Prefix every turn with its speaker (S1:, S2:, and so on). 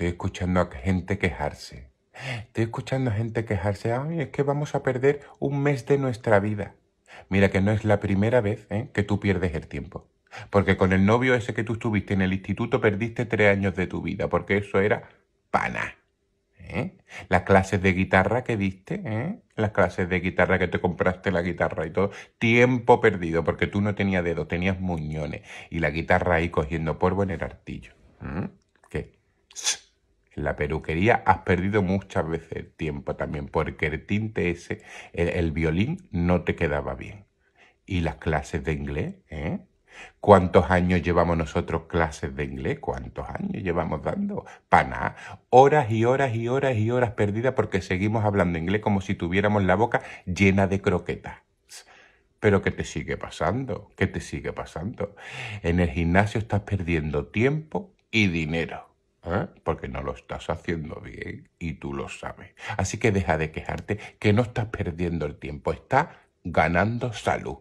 S1: Estoy escuchando a gente quejarse. Estoy escuchando a gente quejarse. Ay, es que vamos a perder un mes de nuestra vida. Mira que no es la primera vez ¿eh? que tú pierdes el tiempo. Porque con el novio ese que tú estuviste en el instituto perdiste tres años de tu vida, porque eso era pana. ¿Eh? Las clases de guitarra que diste, ¿eh? las clases de guitarra que te compraste la guitarra y todo, tiempo perdido, porque tú no tenías dedos, tenías muñones y la guitarra ahí cogiendo polvo en el artillo la peluquería has perdido muchas veces tiempo también, porque el tinte ese, el, violín no te quedaba bien. ¿Y las clases de inglés? ¿Eh? ¿Cuántos años llevamos nosotros clases de inglés? ¿Cuántos años llevamos dando? Pana, Horas y horas y horas y horas perdidas porque seguimos hablando inglés como si tuviéramos la boca llena de croquetas. Pero ¿qué te sigue pasando? ¿Qué te sigue pasando? En el gimnasio estás perdiendo tiempo y dinero. ¿Ah? porque no lo estás haciendo bien y tú lo sabes. Así que deja de quejarte que no estás perdiendo el tiempo, estás ganando salud.